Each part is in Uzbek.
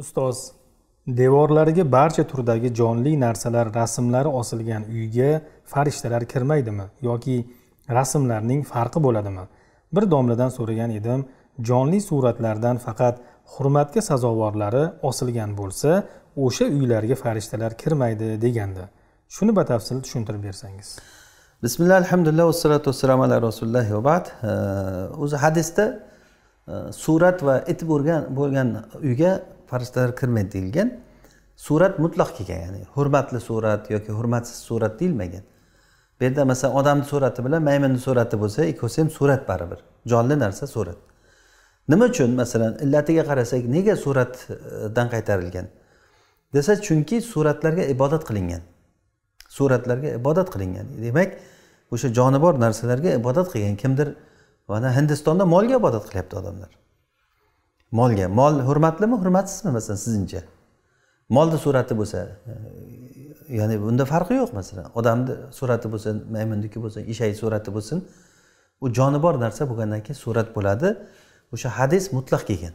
ustoz devorlariga barcha turdagi jonli narsalar rasmlari osilgan uyga farishtalar kirmaydimi yoki rasmlarning farqi bo'ladimi bir domladan so'ragan edim jonli suratlardan faqat hurmatga sazovorlari osilgan bo'lsa o'sha uylarga farishtalar kirmaydi degandi shuni batafsil tushuntirib bersangiz bismillah alhamdulillah vassalatu vassalom ala rasulillah va o'zi hadisda e, surat va it bo'lgan bo'lgan uyga farishtalar kirmaydi deyilgan surat mutlaq kelgan ya'ni hurmatli surat yoki hurmatsiz surat deyilmagan bu yerda masalan odamni surati bilan maymunni surati bo'lsa ikkovsi ham surat baribir jonli narsa surat nima uchun masalan illatiga qarasak nega suratdan qaytarilgan desa chunki suratlarga ibodat qilingan suratlarga ibodat qilingan demak o'sha joni bor narsalarga ibodat qilgan kimdir mana hindistonda molga ibodat qilyapti odamlar molga mol hurmatlimi hurmatsizmi masalan sizningcha molni surati bo'lsa e, ya'ni bunda farqi yo'q masalan odamni surati bo'lsin maymunniki bo'lsin eshak surati bo'lsin u joni bor narsa bo'lgandan keyin surat bo'ladi o'sha hadis mutlaq kelgan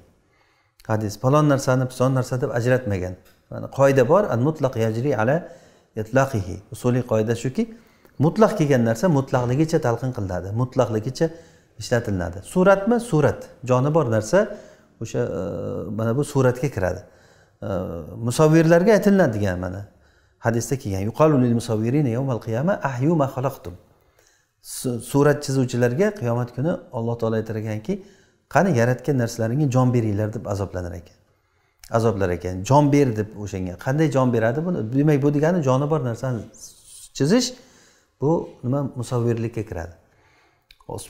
hadis falon narsani pison narsa deb ajratmagan yani qoida bor al mutlaq yajri ala itlaqihi usuliy qoida shuki mutlaq kelgan narsa mutlaqligicha talqin qilinadi mutlaqligicha ishlatilinadi suratmi surat joni bor narsa o'sha e, mana bu suratga kiradi e, musavvirlarga aytiladi degan mana hadisda kelgan surat chizuvchilarga qiyomat kuni alloh taolo aytar ekanki qani yaratgan narsalaringga jon beringlar deb azoblanar ekan azoblar ekan jon ber deb o'shanga qanday jon beradi buni demak bu degani joni bor narsani chizish bu nima musavvirlikka kiradi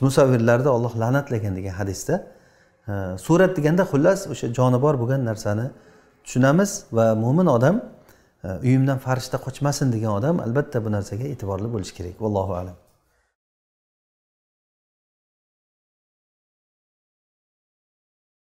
musavvirlarni olloh la'natlagan degan hadisda surat deganda xullas o'sha joni bor bo'lgan narsani tushunamiz va mo'min odam e, uyimdan farishta qochmasin degan odam albatta bu narsaga e'tiborli bo'lishi kerak vallohu alam